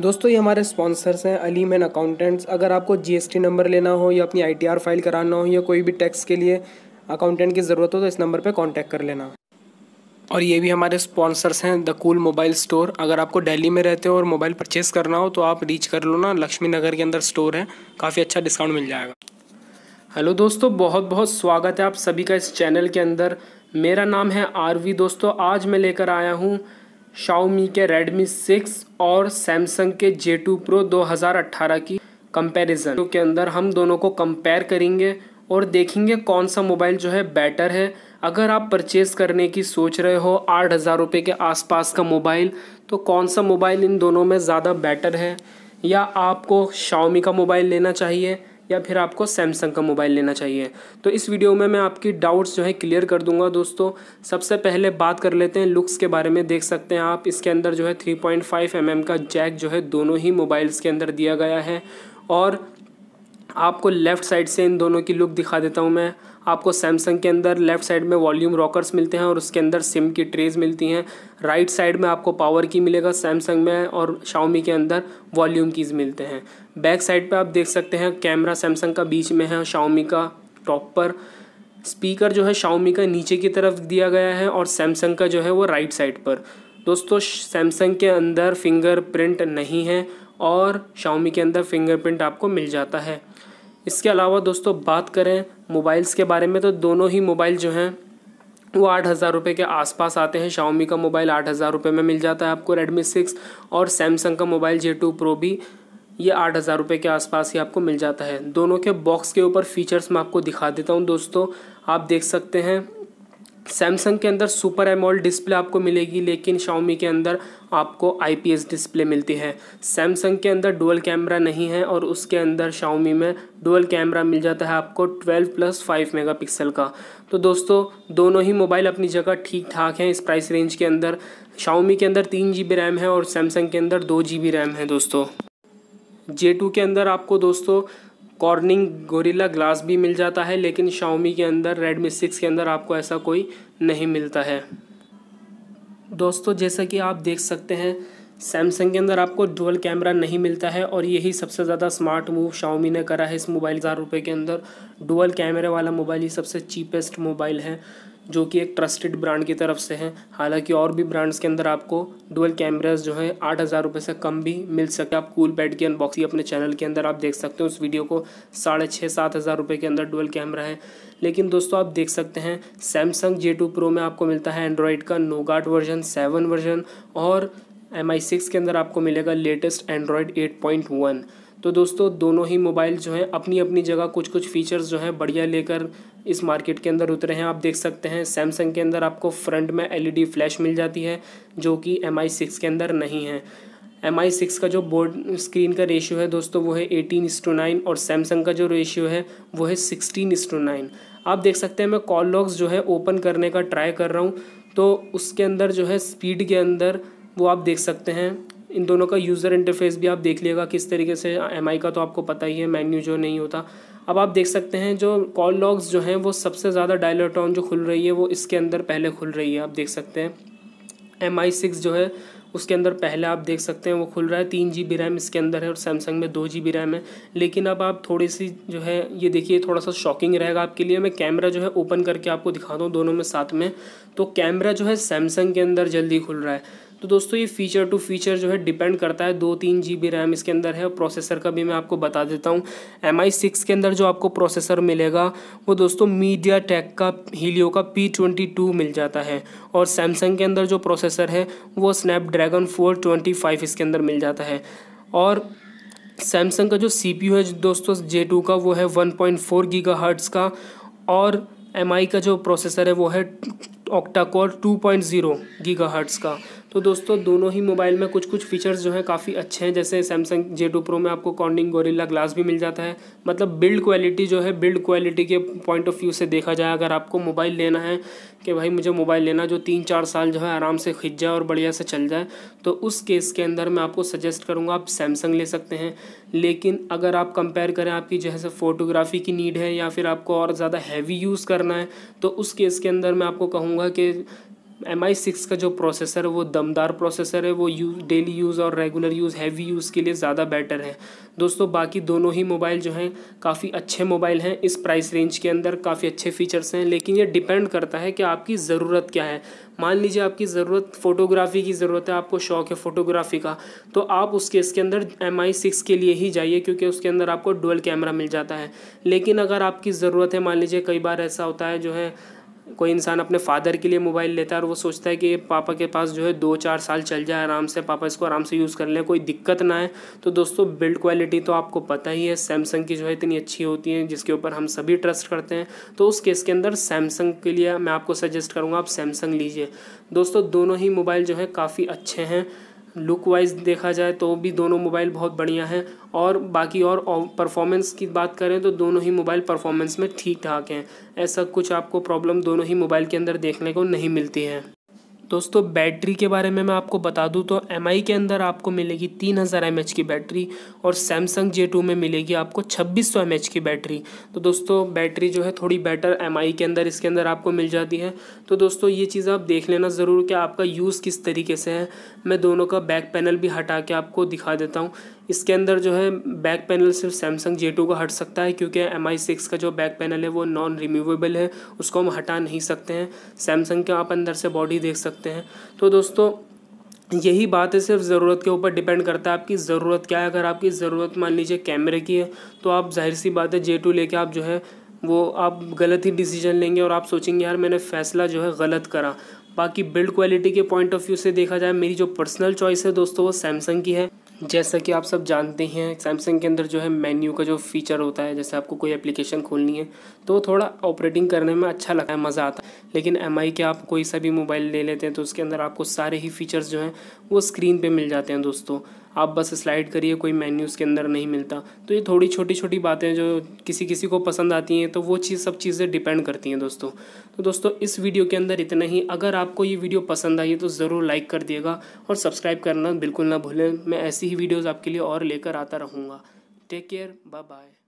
दोस्तों ये हमारे स्पॉन्सर्स हैं अली मैन अकाउंटेंट्स अगर आपको जीएसटी नंबर लेना हो या अपनी आईटीआर फाइल कराना हो या कोई भी टैक्स के लिए अकाउंटेंट की ज़रूरत हो तो इस नंबर पे कांटेक्ट कर लेना और ये भी हमारे स्पॉन्सर्स हैं द कूल मोबाइल स्टोर अगर आपको दिल्ली में रहते हो और मोबाइल परचेस करना हो तो आप रीच कर लो ना लक्ष्मी नगर के अंदर स्टोर है काफ़ी अच्छा डिस्काउंट मिल जाएगा हेलो दोस्तों बहुत बहुत स्वागत है आप सभी का इस चैनल के अंदर मेरा नाम है आर दोस्तों आज मैं लेकर आया हूँ शाओमी के रेडमी सिक्स और सैमसंग के जे टू प्रो दो की कंपैरिजन के अंदर हम दोनों को कंपेयर करेंगे और देखेंगे कौन सा मोबाइल जो है बेटर है अगर आप परचेज़ करने की सोच रहे हो आठ हज़ार रुपये के आसपास का मोबाइल तो कौन सा मोबाइल इन दोनों में ज़्यादा बेटर है या आपको शाओमी का मोबाइल लेना चाहिए या फिर आपको सैमसंग का मोबाइल लेना चाहिए तो इस वीडियो में मैं आपकी डाउट्स जो है क्लियर कर दूंगा दोस्तों सबसे पहले बात कर लेते हैं लुक्स के बारे में देख सकते हैं आप इसके अंदर जो है 3.5 पॉइंट mm का जैक जो है दोनों ही मोबाइल्स के अंदर दिया गया है और आपको लेफ़्ट साइड से इन दोनों की लुक दिखा देता हूँ मैं आपको सैमसंग के अंदर लेफ्ट साइड में वॉल्यूम रॉकर्स मिलते हैं और उसके अंदर सिम की ट्रेज मिलती हैं राइट साइड में आपको पावर की मिलेगा सैमसंग में और शाओमी के अंदर वॉल्यूम कीज़ मिलते हैं बैक साइड पे आप देख सकते हैं कैमरा सैमसंग का बीच में है और शाओमी का टॉप पर स्पीकर जो है शाओमी का नीचे की तरफ दिया गया है और सैमसंग का जो है वो राइट साइड पर दोस्तों सैमसंग के अंदर फिंगरप्रिंट नहीं है और शाओमी के अंदर फिंगरप्रिंट आपको मिल जाता है इसके अलावा दोस्तों बात करें मोबाइल्स के बारे में तो दोनों ही मोबाइल जो हैं वो आठ हज़ार रुपये के आसपास आते हैं शाओमी का मोबाइल आठ हज़ार रुपये में मिल जाता है आपको रेडमी सिक्स और सैमसंग का मोबाइल जे टू प्रो भी ये आठ हज़ार रुपये के आसपास ही आपको मिल जाता है दोनों के बॉक्स के ऊपर फीचर्स मैं आपको दिखा देता हूँ दोस्तों आप देख सकते हैं सैमसंग के अंदर सुपर एमोल डिस्प्ले आपको मिलेगी लेकिन शाओमी के अंदर आपको आईपीएस डिस्प्ले मिलती है सैमसंग के अंदर डुअल कैमरा नहीं है और उसके अंदर शाओमी में डुअल कैमरा मिल जाता है आपको 12 प्लस 5 मेगापिक्सल का तो दोस्तों दोनों ही मोबाइल अपनी जगह ठीक ठाक हैं इस प्राइस रेंज के अंदर शाओमी के अंदर तीन जी रैम है और सैमसंग के अंदर दो जी रैम है दोस्तों जे टू के अंदर आपको दोस्तों कॉर्निंग गोरिल्ला ग्लास भी मिल जाता है लेकिन शाओमी के अंदर रेडमी सिक्स के अंदर आपको ऐसा कोई नहीं मिलता है दोस्तों जैसा कि आप देख सकते हैं सैमसंग के अंदर आपको डुअल कैमरा नहीं मिलता है और यही सबसे ज़्यादा स्मार्ट मूव शाओमी ने करा है इस मोबाइल हज़ार रुपये के अंदर डुअल कैमरे वाला मोबाइल ही सबसे चीपेस्ट मोबाइल है जो कि एक ट्रस्टेड ब्रांड की तरफ से है हालांकि और भी ब्रांड्स के अंदर आपको डुअल कैमराज जो है आठ हज़ार रुपये से कम भी मिल सके आप कूल पैड की अनबॉक्सिंग अपने चैनल के अंदर आप देख सकते हैं उस वीडियो को साढ़े छः सात हज़ार रुपये के अंदर डुअल कैमरा है लेकिन दोस्तों आप देख सकते हैं सैमसंग जे टू प्रो में आपको मिलता है एंड्रॉयड का नोगाट वर्जन सेवन वर्जन और एम आई सिक्स के अंदर आपको मिलेगा latest Android eight point one तो दोस्तों दोनों ही मोबाइल जो हैं अपनी अपनी जगह कुछ कुछ फ़ीचर्स जो हैं बढ़िया लेकर इस मार्केट के अंदर उतरे हैं आप देख सकते हैं सैमसंग के अंदर आपको फ्रंट में एलईडी फ्लैश e मिल जाती है जो कि एम आई सिक्स के अंदर नहीं है एम आई सिक्स का जो बोर्ड स्क्रीन का रेशियो है दोस्तों वो है एटीन इस टू नाइन और सैमसंग का जो रेशियो है वो है सिक्सटीन इस टू नाइन आप देख सकते हैं मैं कॉल लॉग्स जो है ओपन करने का ट्राई कर रहा हूँ तो उसके अंदर जो है स्पीड के अंदर वो आप देख सकते हैं इन दोनों का यूज़र इंटरफेस भी आप देख लीजिएगा किस तरीके से एम का तो आपको पता ही है मेन्यू जो नहीं होता अब आप देख सकते हैं जो कॉल लॉग्स जो हैं वो सबसे ज़्यादा डायलर टॉन जो खुल रही है वो इसके अंदर पहले खुल रही है आप देख सकते हैं एम आई सिक्स जो है उसके अंदर पहले आप देख सकते हैं वो खुल रहा है तीन जी बी रैम इसके अंदर है और सैमसंग में दो जी बी रैम है लेकिन अब आप थोड़ी सी जो है ये देखिए थोड़ा सा शॉकिंग रहेगा आपके लिए मैं कैमरा जो है ओपन करके आपको दिखाता हूँ दोनों में साथ में तो कैमरा जो है सैमसंग के अंदर जल्दी खुल रहा है तो दोस्तों ये फ़ीचर टू फीचर जो है डिपेंड करता है दो तीन जी बी रैम इसके अंदर है प्रोसेसर का भी मैं आपको बता देता हूँ एम आई सिक्स के अंदर जो आपको प्रोसेसर मिलेगा वो दोस्तों मीडिया टेक का हीलियो का पी ट्वेंटी टू मिल जाता है और सैमसंग के अंदर जो प्रोसेसर है वो स्नैपड्रैगन फोर ट्वेंटी फाइव इसके अंदर मिल जाता है और सैमसंग का जो सी पी यू है दोस्तों जे टू का वो है one point four gigahertz का और एम आई का जो प्रोसेसर है वो है octacore two point zero gigahertz का तो दोस्तों दोनों ही मोबाइल में कुछ कुछ फीचर्स जो हैं काफ़ी अच्छे हैं जैसे सैमसंग जे टू प्रो में आपको कॉन्डिंग गोरिल्ला ग्लास भी मिल जाता है मतलब बिल्ड क्वालिटी जो है बिल्ड क्वालिटी के पॉइंट ऑफ व्यू से देखा जाए अगर आपको मोबाइल लेना है कि भाई मुझे मोबाइल लेना जो तीन चार साल जो है आराम से खिंच जाए और बढ़िया से चल जाए तो उस केस के अंदर मैं आपको सजेस्ट करूँगा आप सैमसंग ले सकते हैं लेकिन अगर आप कंपेयर करें आपकी जैसे फ़ोटोग्राफी की नीड है या फिर आपको और ज़्यादा हैवी यूज़ करना है तो उस केस के अंदर मैं आपको कहूँगा कि एम आई सिक्स का जो प्रोसेसर है वो दमदार प्रोसेसर है वो यूज डेली यूज़ और रेगुलर यूज़ हैवी यूज़ के लिए ज़्यादा बेटर है दोस्तों बाकी दोनों ही मोबाइल जो हैं काफ़ी अच्छे मोबाइल हैं इस प्राइस रेंज के अंदर काफ़ी अच्छे फीचर्स हैं लेकिन ये डिपेंड करता है कि आपकी ज़रूरत क्या है मान लीजिए आपकी ज़रूरत फ़ोटोग्राफी की ज़रूरत है आपको शौक है फ़ोटोग्राफी का तो आप उसके इसके अंदर एम आई सिक्स के लिए ही जाइए क्योंकि उसके अंदर आपको डुअल कैमरा मिल जाता है लेकिन अगर आपकी ज़रूरत है मान लीजिए कई बार ऐसा होता है जो है कोई इंसान अपने फादर के लिए मोबाइल लेता है और वो सोचता है कि पापा के पास जो है दो चार साल चल जाए आराम से पापा इसको आराम से यूज़ कर लें कोई दिक्कत ना आए तो दोस्तों बिल्ड क्वालिटी तो आपको पता ही है सैमसंग की जो है इतनी अच्छी होती है जिसके ऊपर हम सभी ट्रस्ट करते हैं तो उस केस के अंदर सैमसंग के लिए मैं आपको सजेस्ट करूँगा आप सैमसंग लीजिए दोस्तों दोनों ही मोबाइल जो है काफ़ी अच्छे हैं लुक वाइज देखा जाए तो भी दोनों मोबाइल बहुत बढ़िया हैं और बाकी और परफॉर्मेंस की बात करें तो दोनों ही मोबाइल परफॉर्मेंस में ठीक ठाक हैं ऐसा कुछ आपको प्रॉब्लम दोनों ही मोबाइल के अंदर देखने को नहीं मिलती है दोस्तों बैटरी के बारे में मैं आपको बता दूं तो एम के अंदर आपको मिलेगी तीन हज़ार एम की बैटरी और सैमसंग जे में मिलेगी आपको छब्बीस सौ की बैटरी तो दोस्तों बैटरी जो है थोड़ी बेटर एम के अंदर इसके अंदर आपको मिल जाती है तो दोस्तों ये चीज़ आप देख लेना ज़रूर कि आपका यूज़ किस तरीके से है मैं दोनों का बैक पैनल भी हटा के आपको दिखा देता हूँ इसके अंदर जो है बैक पैनल सिर्फ सैमसंग जे टू का हट सकता है क्योंकि एम आई सिक्स का जो बैक पैनल है वो नॉन रिमूवेबल है उसको हम हटा नहीं सकते हैं सैमसंग के आप अंदर से बॉडी देख सकते हैं तो दोस्तों यही बात है सिर्फ ज़रूरत के ऊपर डिपेंड करता है आपकी ज़रूरत क्या है अगर आपकी ज़रूरत मान लीजिए कैमरे की है तो आप जाहिर सी बात है जे टू लेके आप जो है वो आप गलत ही डिसीजन लेंगे और आप सोचेंगे यार मैंने फैसला जो है गलत करा बाकी बिल्ड क्वालिटी के पॉइंट ऑफ व्यू से देखा जाए मेरी जो पर्सनल चॉइस है दोस्तों वो सैमसंग की है जैसा कि आप सब जानते हैं सैमसंग के अंदर जो है मेन्यू का जो फीचर होता है जैसे आपको कोई एप्लीकेशन खोलनी है तो थोड़ा ऑपरेटिंग करने में अच्छा लगता है मज़ा आता है लेकिन एम के आप कोई सा भी मोबाइल ले लेते हैं तो उसके अंदर आपको सारे ही फीचर्स जो हैं वो स्क्रीन पर मिल जाते हैं दोस्तों आप बस स्लाइड करिए कोई मेन्यू उसके अंदर नहीं मिलता तो ये थोड़ी छोटी छोटी बातें जो किसी किसी को पसंद आती हैं तो वो चीज़ सब चीज़ें डिपेंड करती हैं दोस्तों तो दोस्तों इस वीडियो के अंदर इतना ही अगर आपको ये वीडियो पसंद आई तो ज़रूर लाइक कर दिएगा और सब्सक्राइब करना बिल्कुल ना भूलें मैं ऐसी ही वीडियोज़ आपके लिए और लेकर आता रहूँगा टेक केयर बाय बाय